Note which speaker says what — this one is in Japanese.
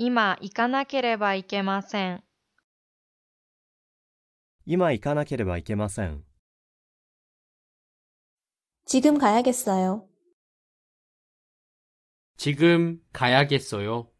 Speaker 1: 今行かなければいけません。
Speaker 2: 今行かなければいけません。
Speaker 3: 지금가야겠어 요。
Speaker 4: 지금가야겠어요